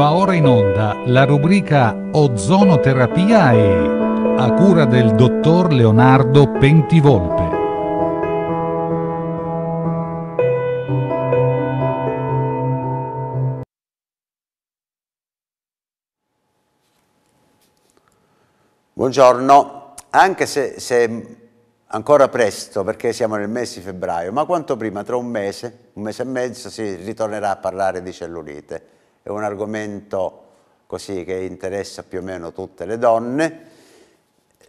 Va ora in onda la rubrica Ozonoterapia e a cura del dottor Leonardo Pentivolpe. Buongiorno, anche se, se ancora presto perché siamo nel mese di febbraio, ma quanto prima, tra un mese, un mese e mezzo, si ritornerà a parlare di cellulite è un argomento così che interessa più o meno tutte le donne,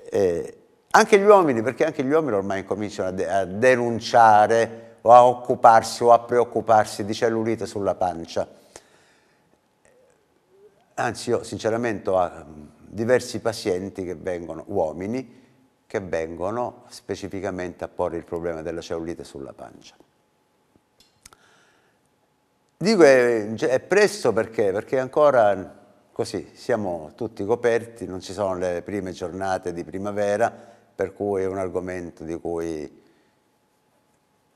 eh, anche gli uomini, perché anche gli uomini ormai cominciano a, de a denunciare o a occuparsi o a preoccuparsi di cellulite sulla pancia. Anzi, io sinceramente ho ehm, diversi pazienti che vengono, uomini, che vengono specificamente a porre il problema della cellulite sulla pancia. Dico è, cioè, è presto perché? Perché ancora così siamo tutti coperti, non ci sono le prime giornate di primavera, per cui è un argomento di cui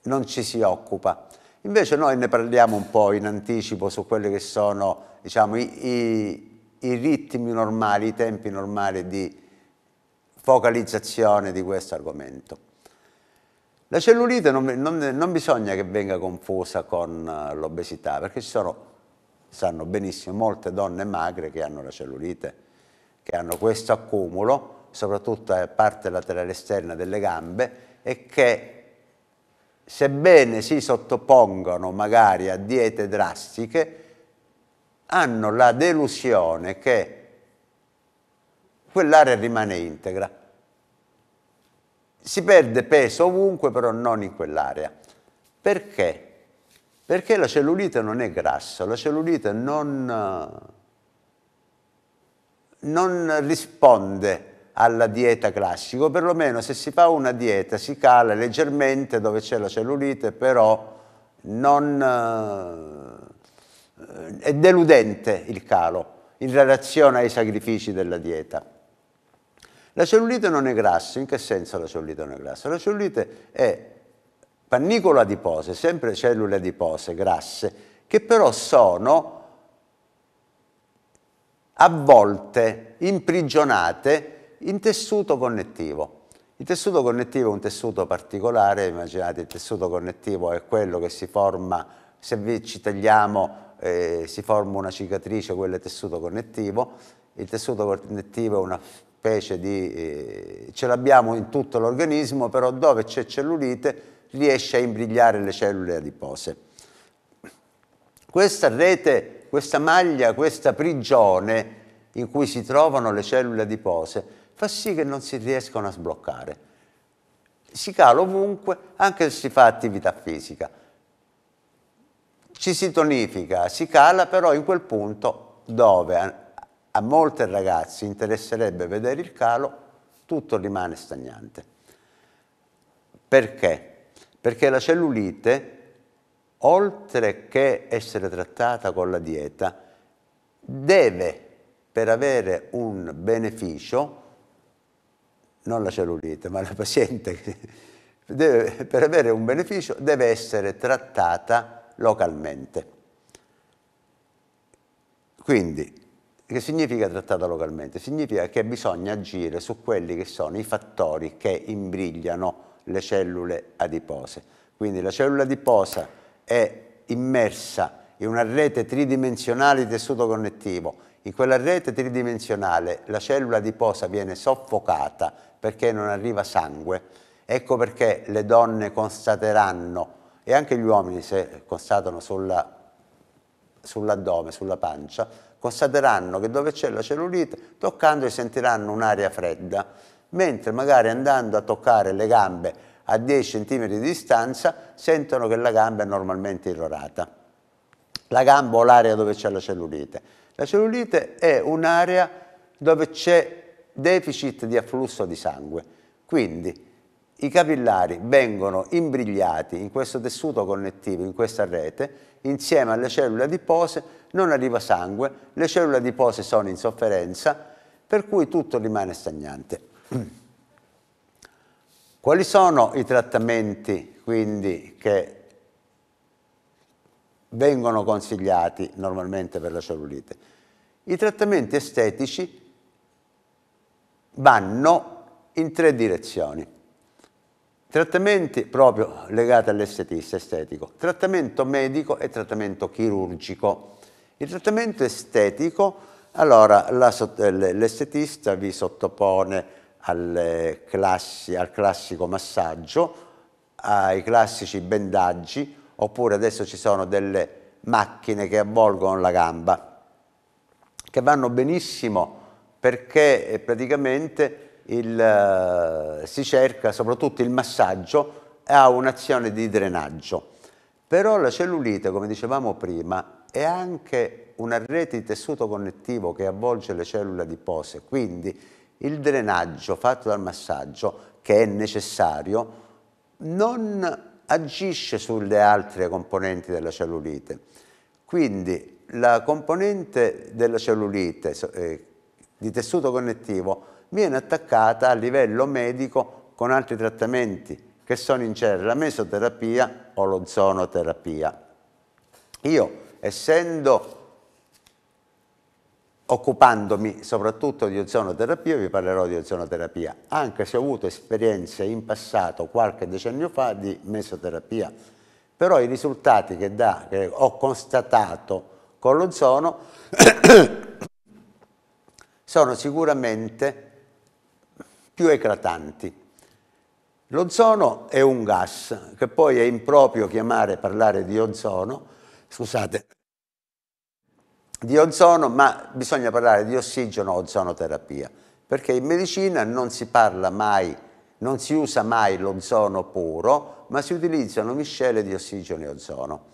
non ci si occupa. Invece noi ne parliamo un po' in anticipo su quelli che sono diciamo, i, i, i ritmi normali, i tempi normali di focalizzazione di questo argomento. La cellulite non, non, non bisogna che venga confusa con eh, l'obesità, perché ci sono, sanno benissimo, molte donne magre che hanno la cellulite, che hanno questo accumulo, soprattutto a parte laterale esterna delle gambe, e che sebbene si sottopongano magari a diete drastiche, hanno la delusione che quell'area rimane integra si perde peso ovunque, però non in quell'area. Perché? Perché la cellulite non è grassa, la cellulite non, non risponde alla dieta classica, o perlomeno se si fa una dieta si cala leggermente dove c'è la cellulite, però non, eh, è deludente il calo in relazione ai sacrifici della dieta. La cellulite non è grasso, in che senso la cellulite non è grasso? La cellulite è pannicola adipose, sempre cellule adipose, grasse, che però sono avvolte, imprigionate in tessuto connettivo. Il tessuto connettivo è un tessuto particolare, immaginate il tessuto connettivo è quello che si forma, se ci tagliamo eh, si forma una cicatrice, quello è tessuto connettivo, il tessuto connettivo è una specie di... Eh, ce l'abbiamo in tutto l'organismo, però dove c'è cellulite riesce a imbrigliare le cellule adipose. Questa rete, questa maglia, questa prigione in cui si trovano le cellule adipose fa sì che non si riescano a sbloccare. Si cala ovunque anche se si fa attività fisica. Ci si tonifica, si cala però in quel punto dove a molti ragazzi interesserebbe vedere il calo, tutto rimane stagnante. Perché? Perché la cellulite, oltre che essere trattata con la dieta, deve, per avere un beneficio, non la cellulite, ma la paziente, deve, per avere un beneficio deve essere trattata localmente. Quindi che significa trattata localmente? Significa che bisogna agire su quelli che sono i fattori che imbrigliano le cellule adipose. Quindi la cellula adiposa è immersa in una rete tridimensionale di tessuto connettivo. In quella rete tridimensionale la cellula adiposa viene soffocata perché non arriva sangue. Ecco perché le donne constateranno, e anche gli uomini se constatano sulla, sull'addome, sulla pancia, constateranno che dove c'è la cellulite, toccando sentiranno un'aria fredda, mentre magari andando a toccare le gambe a 10 cm di distanza sentono che la gamba è normalmente irrorata. La gamba o l'area dove c'è la cellulite. La cellulite è un'area dove c'è deficit di afflusso di sangue, quindi i capillari vengono imbrigliati in questo tessuto connettivo, in questa rete, insieme alle cellule adipose, non arriva sangue, le cellule adipose sono in sofferenza, per cui tutto rimane stagnante. Quali sono i trattamenti quindi che vengono consigliati normalmente per la cellulite? I trattamenti estetici vanno in tre direzioni. Trattamenti proprio legati all'estetista estetico, trattamento medico e trattamento chirurgico. Il trattamento estetico, allora l'estetista vi sottopone classi, al classico massaggio, ai classici bendaggi, oppure adesso ci sono delle macchine che avvolgono la gamba, che vanno benissimo perché eh, praticamente il, eh, si cerca soprattutto il massaggio ha un'azione di drenaggio. Però la cellulite, come dicevamo prima, è anche una rete di tessuto connettivo che avvolge le cellule adipose, quindi il drenaggio fatto dal massaggio, che è necessario, non agisce sulle altre componenti della cellulite. Quindi la componente della cellulite eh, di tessuto connettivo viene attaccata a livello medico con altri trattamenti che sono in genere la mesoterapia o l'ozonoterapia. Io, essendo occupandomi soprattutto di ozonoterapia, vi parlerò di ozonoterapia, anche se ho avuto esperienze in passato, qualche decennio fa, di mesoterapia. Però i risultati che, da, che ho constatato con l'ozono sono sicuramente più eclatanti. L'ozono è un gas, che poi è improprio chiamare, parlare di ozono, scusate, di ozono, ma bisogna parlare di ossigeno ozonoterapia, perché in medicina non si parla mai, non si usa mai l'ozono puro, ma si utilizzano miscele di ossigeno e ozono.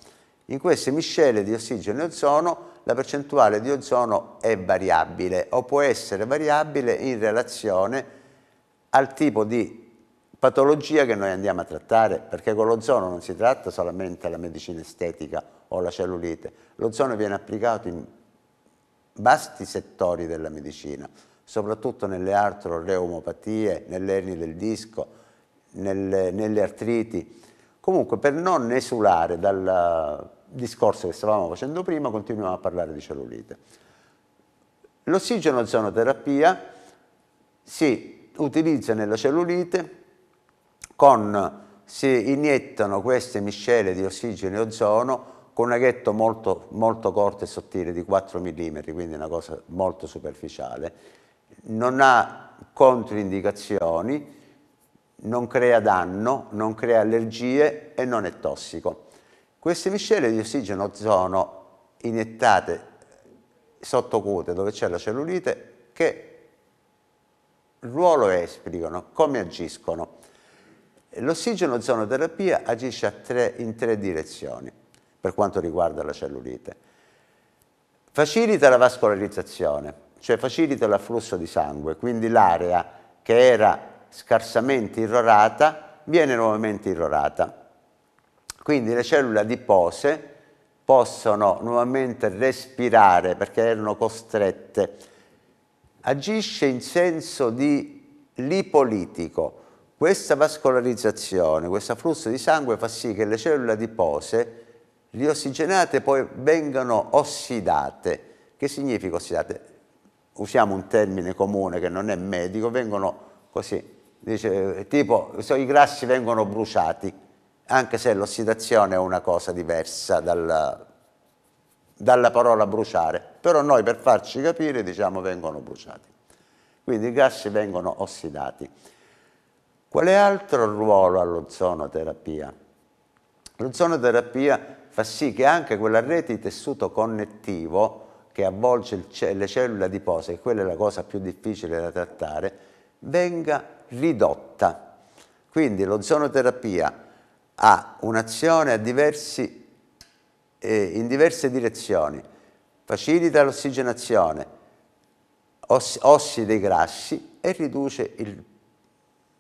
In queste miscele di ossigeno e ozono la percentuale di ozono è variabile o può essere variabile in relazione a al tipo di patologia che noi andiamo a trattare, perché con l'ozono non si tratta solamente la medicina estetica o la cellulite, l'ozono viene applicato in vasti settori della medicina, soprattutto nelle artroreumopatie, nelle ernie del disco, nelle, nelle artriti. Comunque per non esulare dal discorso che stavamo facendo prima, continuiamo a parlare di cellulite. L'ossigeno ozonoterapia si utilizza nella cellulite con, si iniettano queste miscele di ossigeno e ozono con un aghetto molto, molto corto e sottile di 4 mm, quindi una cosa molto superficiale, non ha controindicazioni, non crea danno, non crea allergie e non è tossico. Queste miscele di ossigeno e ozono iniettate sotto dove c'è la cellulite che ruolo esplicano, come agiscono. L'ossigeno ozonoterapia agisce tre, in tre direzioni per quanto riguarda la cellulite. Facilita la vascolarizzazione, cioè facilita l'afflusso di sangue, quindi l'area che era scarsamente irrorata viene nuovamente irrorata. Quindi le cellule adipose possono nuovamente respirare perché erano costrette agisce in senso di lipolitico. Questa vascolarizzazione, questo flusso di sangue fa sì che le cellule adipose riossigenate poi vengano ossidate. Che significa ossidate? Usiamo un termine comune che non è medico, vengono così, dice, tipo i grassi vengono bruciati, anche se l'ossidazione è una cosa diversa dal dalla parola bruciare, però noi per farci capire diciamo vengono bruciati. Quindi i gas vengono ossidati. Quale altro ruolo ha l'ozonoterapia? L'ozonoterapia fa sì che anche quella rete di tessuto connettivo che avvolge ce le cellule adipose, che quella è la cosa più difficile da trattare, venga ridotta. Quindi l'ozonoterapia ha un'azione a diversi eh, in diverse direzioni, facilita l'ossigenazione, oss ossi dei grassi e riduce il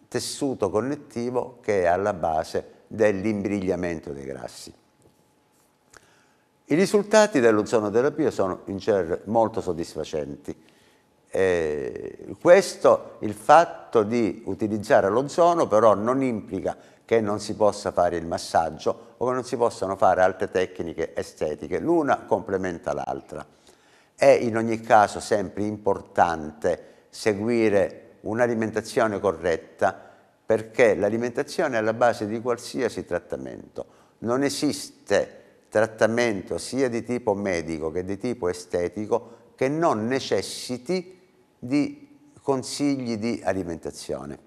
tessuto connettivo che è alla base dell'imbrigliamento dei grassi. I risultati dell'ozonoterapia sono in genere molto soddisfacenti eh, questo, il fatto di utilizzare l'ozono però non implica che non si possa fare il massaggio o che non si possano fare altre tecniche estetiche, l'una complementa l'altra. È in ogni caso sempre importante seguire un'alimentazione corretta perché l'alimentazione è alla base di qualsiasi trattamento. Non esiste trattamento sia di tipo medico che di tipo estetico che non necessiti di consigli di alimentazione.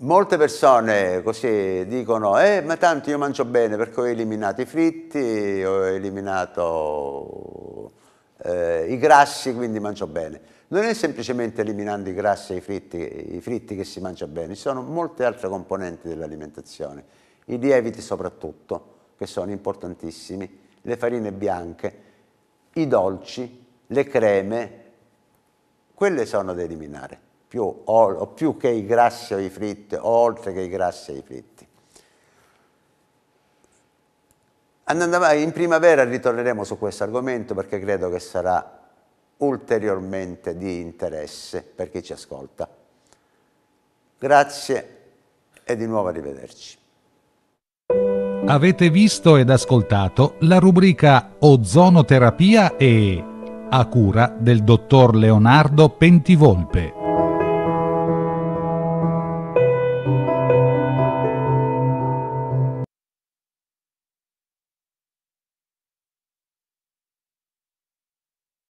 Molte persone così dicono, eh, ma tanto io mangio bene perché ho eliminato i fritti, ho eliminato eh, i grassi, quindi mangio bene. Non è semplicemente eliminando i grassi e i fritti, i fritti che si mangia bene, ci sono molte altre componenti dell'alimentazione, i lieviti soprattutto, che sono importantissimi, le farine bianche, i dolci, le creme, quelle sono da eliminare, più, o, più che i grassi o i fritti, o oltre che i grassi e i fritti. Andando avanti, in primavera ritorneremo su questo argomento perché credo che sarà ulteriormente di interesse per chi ci ascolta. Grazie e di nuovo arrivederci. Avete visto ed ascoltato la rubrica Ozonoterapia e a cura del dottor Leonardo Pentivolpe.